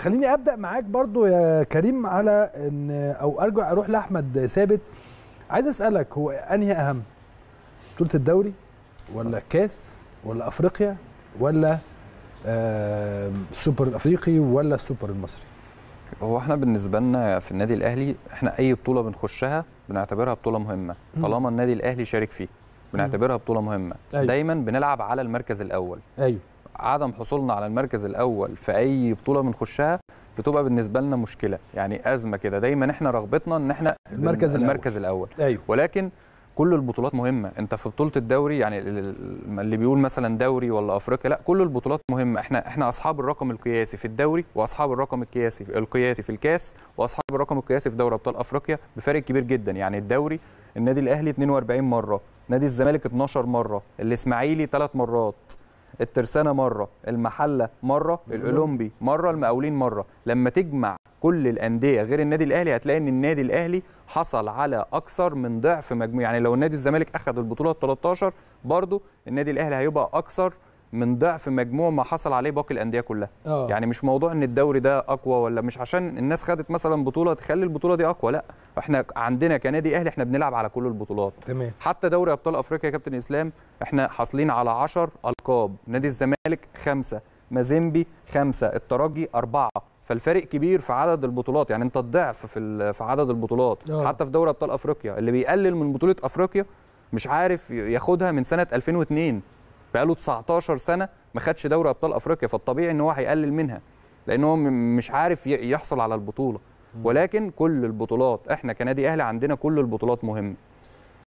خليني ابدا معاك برضو يا كريم على ان او ارجع اروح لاحمد ثابت عايز اسالك هو انهي اهم بطوله الدوري ولا الكاس ولا افريقيا ولا السوبر الافريقي ولا السوبر المصري هو احنا بالنسبه لنا في النادي الاهلي احنا اي بطوله بنخشها بنعتبرها بطوله مهمه طالما النادي الاهلي شارك فيها بنعتبرها بطوله مهمه أيوه. دايما بنلعب على المركز الاول ايوه عدم حصولنا على المركز الاول في اي بطوله بنخشها بتبقى بالنسبه لنا مشكله يعني ازمه كده دايما احنا رغبتنا ان احنا المركز الاول, المركز الأول. أيوه. ولكن كل البطولات مهمه انت في بطوله الدوري يعني اللي بيقول مثلا دوري ولا افريقيا لا كل البطولات مهمه احنا احنا اصحاب الرقم القياسي في الدوري واصحاب الرقم القياسي القياسي في الكاس واصحاب الرقم القياسي في دوري ابطال افريقيا بفارق كبير جدا يعني الدوري النادي الاهلي 42 مره نادي الزمالك 12 مره الاسماعيلي 3 مرات الترسانه مره المحله مره الاولمبي مره المقاولين مره لما تجمع كل الانديه غير النادي الاهلي هتلاقي ان النادي الاهلي حصل على اكثر من ضعف مجموع يعني لو النادي الزمالك اخذ البطوله ال 13 برضو النادي الاهلي هيبقى اكثر من ضعف مجموع ما حصل عليه باقي الانديه كلها أوه. يعني مش موضوع ان الدوري ده اقوى ولا مش عشان الناس خدت مثلا بطوله تخلي البطوله دي اقوى لا احنا عندنا كنادي اهلي احنا بنلعب على كل البطولات تمام. حتى دوري ابطال افريقيا يا كابتن اسلام احنا حاصلين على 10 القاب نادي الزمالك خمسة مازيمبي خمسة الترجي أربعة فالفارق كبير في عدد البطولات يعني انت الضعف في في عدد البطولات أوه. حتى في دوري ابطال افريقيا اللي بيقلل من بطوله افريقيا مش عارف ياخدها من سنه 2002 بقاله 19 سنه ما خدش دوري ابطال افريقيا فالطبيعي ان هو هيقلل منها لان هو مش عارف يحصل على البطوله ولكن كل البطولات احنا كنادي اهلي عندنا كل البطولات مهمه